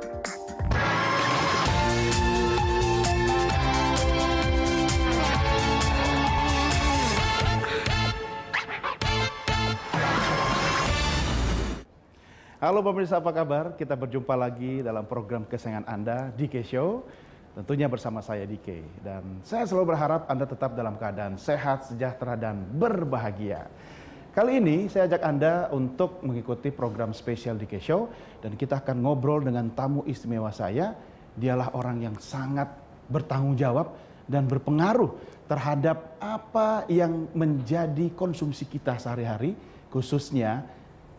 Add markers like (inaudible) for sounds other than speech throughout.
Halo pemirsa apa kabar? Kita berjumpa lagi dalam program kesayangan Anda, DK Show. Tentunya bersama saya DK. Dan saya selalu berharap Anda tetap dalam keadaan sehat, sejahtera, dan berbahagia. Kali ini saya ajak Anda untuk mengikuti program spesial di Show dan kita akan ngobrol dengan tamu istimewa saya. Dialah orang yang sangat bertanggung jawab dan berpengaruh terhadap apa yang menjadi konsumsi kita sehari-hari, khususnya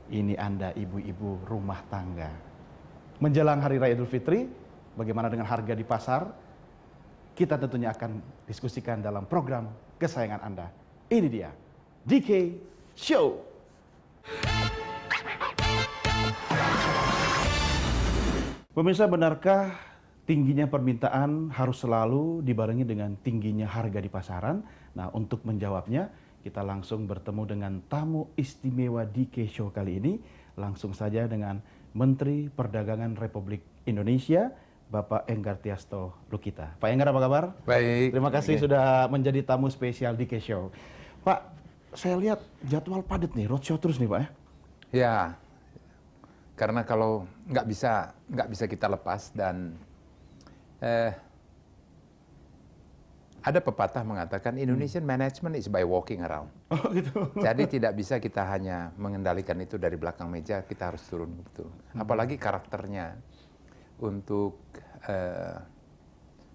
ini Anda ibu-ibu rumah tangga. Menjelang Hari Raya Idul Fitri, bagaimana dengan harga di pasar? Kita tentunya akan diskusikan dalam program kesayangan Anda. Ini dia, DK Show. Pemirsa, benarkah tingginya permintaan harus selalu dibarengi dengan tingginya harga di pasaran? Nah, untuk menjawabnya, kita langsung bertemu dengan tamu istimewa di Show kali ini. Langsung saja dengan Menteri Perdagangan Republik Indonesia, Bapak Enggar Tiasto Lukita. Pak Enggar apa kabar? Baik. Terima kasih Oke. sudah menjadi tamu spesial di Show. Pak, saya lihat jadwal padat nih, roadshow terus nih Pak ya? Ya, karena kalau nggak bisa nggak bisa kita lepas dan eh, ada pepatah mengatakan Indonesian hmm. management is by walking around. (laughs) Oh, gitu. Jadi tidak bisa kita hanya mengendalikan itu dari belakang meja, kita harus turun gitu. Hmm. Apalagi karakternya untuk eh,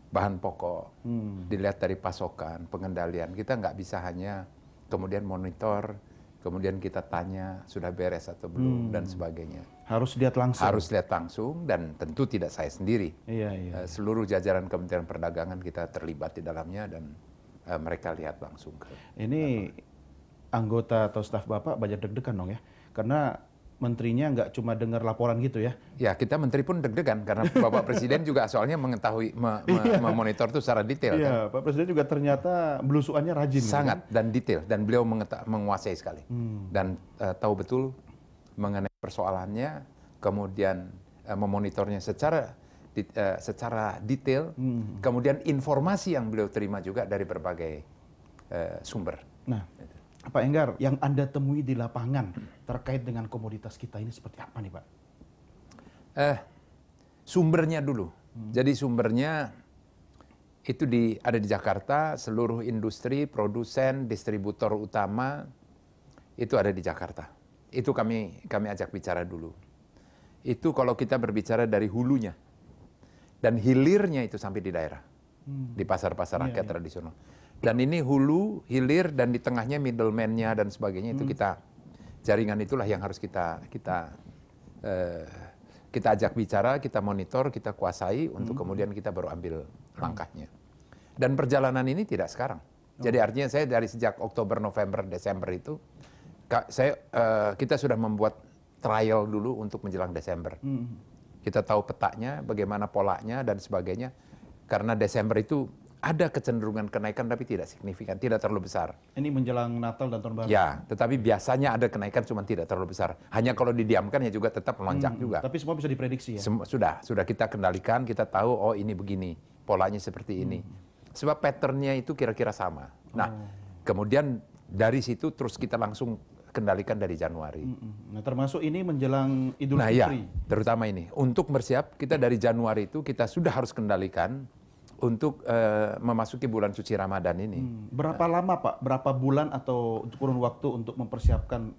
bahan pokok hmm. dilihat dari pasokan, pengendalian kita nggak bisa hanya kemudian monitor, kemudian kita tanya sudah beres atau belum hmm. dan sebagainya. Harus lihat langsung. Harus lihat langsung dan tentu tidak saya sendiri. Iya, iya. Eh, iya. Seluruh jajaran Kementerian Perdagangan kita terlibat di dalamnya dan uh, mereka lihat langsung. Ke, Ini apa. anggota atau staf Bapak banyak deg-degan dong ya. Karena menterinya nggak cuma dengar laporan gitu ya? Ya kita menteri pun deg-degan karena Bapak Presiden juga soalnya mengetahui me, me, iya. memonitor itu secara detail. Iya, kan? Pak Presiden juga ternyata belusukannya rajin. Gitu. Sangat kan? dan detail dan beliau menguasai sekali hmm. dan uh, tahu betul mengenai persoalannya, kemudian uh, memonitornya secara di, uh, eh, secara detail, hmm. kemudian informasi yang beliau terima juga dari berbagai uh, sumber. Nah Pak Enggar, yang Anda temui di lapangan terkait dengan komoditas kita ini seperti apa nih Pak? Eh, sumbernya dulu. Hmm. Jadi sumbernya itu di, ada di Jakarta, seluruh industri, produsen, distributor utama itu ada di Jakarta. Itu kami kami ajak bicara dulu. Itu kalau kita berbicara dari hulunya dan hilirnya itu sampai di daerah, hmm. di pasar-pasar yeah, rakyat yeah. tradisional dan ini hulu, hilir, dan di tengahnya middleman-nya dan sebagainya itu hmm. kita jaringan itulah yang harus kita kita eh, kita ajak bicara, kita monitor, kita kuasai untuk hmm. kemudian kita baru ambil hmm. langkahnya. Dan perjalanan ini tidak sekarang. Jadi oh. artinya saya dari sejak Oktober, November, Desember itu saya eh, kita sudah membuat trial dulu untuk menjelang Desember. Kita tahu petanya, bagaimana polanya dan sebagainya. Karena Desember itu ada kecenderungan kenaikan tapi tidak signifikan, tidak terlalu besar. Ini menjelang Natal dan Tahun Baru. Ya, tetapi biasanya ada kenaikan cuma tidak terlalu besar. Hanya kalau didiamkan ya juga tetap melonjak hmm, juga. Tapi semua bisa diprediksi ya. Sem sudah, sudah kita kendalikan, kita tahu oh ini begini, polanya seperti ini. Hmm. Sebab patternnya itu kira-kira sama. Nah, oh. kemudian dari situ terus kita langsung kendalikan dari Januari. Hmm, hmm. Nah, termasuk ini menjelang Idul nah, iya, Fitri. ya, terutama ini. Untuk bersiap, kita dari Januari itu kita sudah harus kendalikan untuk uh, memasuki bulan suci Ramadan ini. Hmm. Berapa nah. lama Pak? Berapa bulan atau kurun waktu untuk mempersiapkan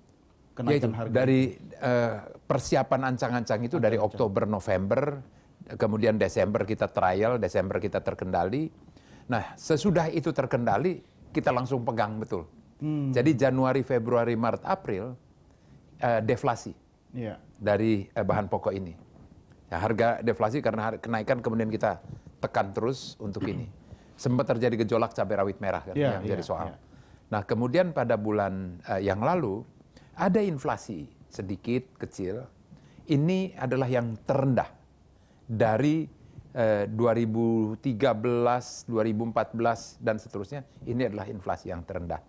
kenaikan yaitu, harga? Dari uh, persiapan ancang-ancang itu ancang -ancang. dari Oktober November, kemudian Desember kita trial, Desember kita terkendali. Nah, sesudah itu terkendali, kita langsung pegang betul. Hmm. Jadi Januari, Februari, Maret, April uh, deflasi yeah. dari uh, bahan pokok ini. Ya, harga deflasi karena kenaikan kemudian kita tekan terus untuk ini. Sempat terjadi gejolak cabai rawit merah kan yeah, yang yeah, jadi ya, soal. Yeah. Nah, kemudian pada bulan uh, yang lalu ada inflasi sedikit kecil. Ini adalah yang terendah dari eh, 2013, 2014 dan seterusnya. Ini adalah inflasi yang terendah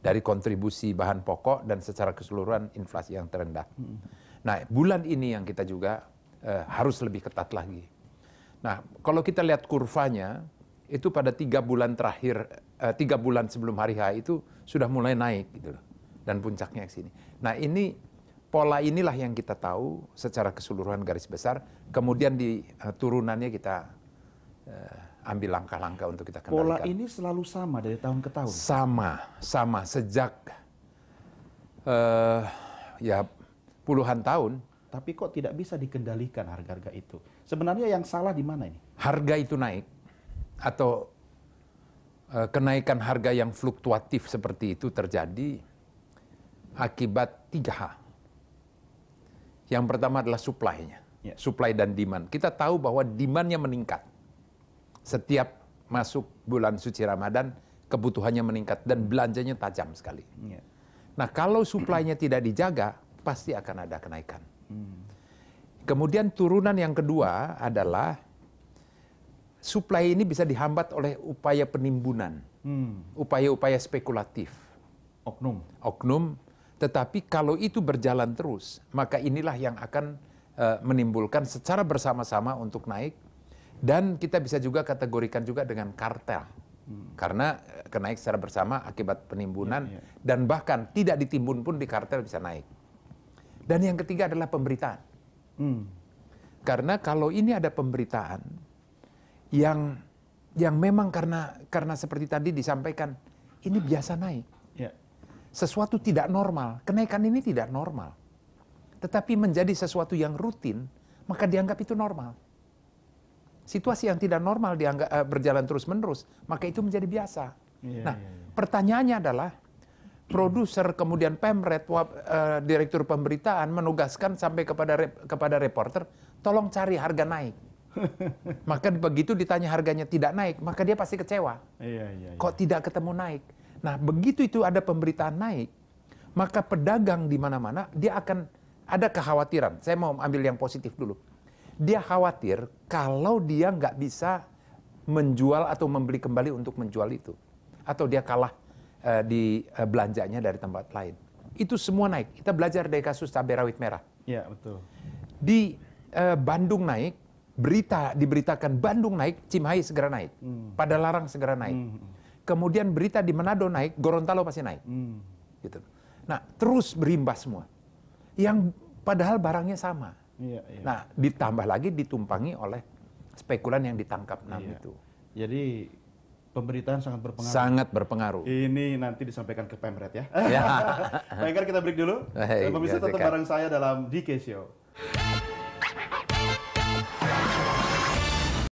dari kontribusi bahan pokok dan secara keseluruhan inflasi yang terendah. Nah, bulan ini yang kita juga eh, harus lebih ketat lagi Nah, kalau kita lihat kurvanya, itu pada tiga bulan terakhir, eh, tiga bulan sebelum hari H itu sudah mulai naik gitu loh. Dan puncaknya ke sini. Nah ini pola inilah yang kita tahu secara keseluruhan garis besar. Kemudian di eh, turunannya kita eh, ambil langkah-langkah untuk kita kendalikan. Pola ini selalu sama dari tahun ke tahun? Sama, sama. Sejak eh, ya puluhan tahun. Tapi kok tidak bisa dikendalikan harga-harga itu? Sebenarnya yang salah di mana ini? Harga itu naik atau e, kenaikan harga yang fluktuatif seperti itu terjadi akibat tiga hal. Yang pertama adalah supply-nya, yeah. supply dan demand. Kita tahu bahwa demand-nya meningkat. Setiap masuk bulan suci Ramadan, kebutuhannya meningkat dan belanjanya tajam sekali. Yeah. Nah, kalau supply-nya tidak dijaga, pasti akan ada kenaikan. Mm. Kemudian turunan yang kedua adalah suplai ini bisa dihambat oleh upaya penimbunan, upaya hmm. upaya-upaya spekulatif. Oknum. Oknum. Tetapi kalau itu berjalan terus, maka inilah yang akan uh, menimbulkan secara bersama-sama untuk naik. Dan kita bisa juga kategorikan juga dengan kartel. Hmm. Karena eh, kenaik secara bersama akibat penimbunan yeah, yeah. dan bahkan tidak ditimbun pun di kartel bisa naik. Dan yang ketiga adalah pemberitaan Hmm. Karena kalau ini ada pemberitaan yang yang memang karena karena seperti tadi disampaikan ini biasa naik. Yeah. Sesuatu tidak normal, kenaikan ini tidak normal. Tetapi menjadi sesuatu yang rutin, maka dianggap itu normal. Situasi yang tidak normal dianggap eh, berjalan terus-menerus, maka itu menjadi biasa. Yeah, nah, yeah, iya. pertanyaannya adalah produser kemudian Pemret uh, direktur pemberitaan menugaskan sampai kepada rep, kepada reporter tolong cari harga naik. (laughs) maka begitu ditanya harganya tidak naik, maka dia pasti kecewa. Iya, iya, iya. Kok tidak ketemu naik? Nah, begitu itu ada pemberitaan naik, maka pedagang di mana-mana dia akan ada kekhawatiran. Saya mau ambil yang positif dulu. Dia khawatir kalau dia nggak bisa menjual atau membeli kembali untuk menjual itu, atau dia kalah Eh, di uh, belanjanya dari tempat lain. Itu semua naik. Kita belajar dari kasus cabai rawit merah. Iya, betul. Di uh, Bandung naik, berita diberitakan Bandung naik, Cimahi segera naik. Hmm. Pada Larang segera naik. Hmm, hmm. Kemudian berita di Manado naik, Gorontalo pasti naik. Hmm. Gitu. Nah, terus berimbas semua. Yang padahal barangnya sama. Ya, ya. Nah, ditambah lagi ditumpangi oleh spekulan yang ditangkap enam iya. itu. Jadi pemberitaan sangat berpengaruh. Sangat berpengaruh. Ini nanti disampaikan ke Pemret ya. ya. (laughs) Baiklah kan kita break dulu. Hey, Pemirsa ya, tetap bareng saya dalam DK Show.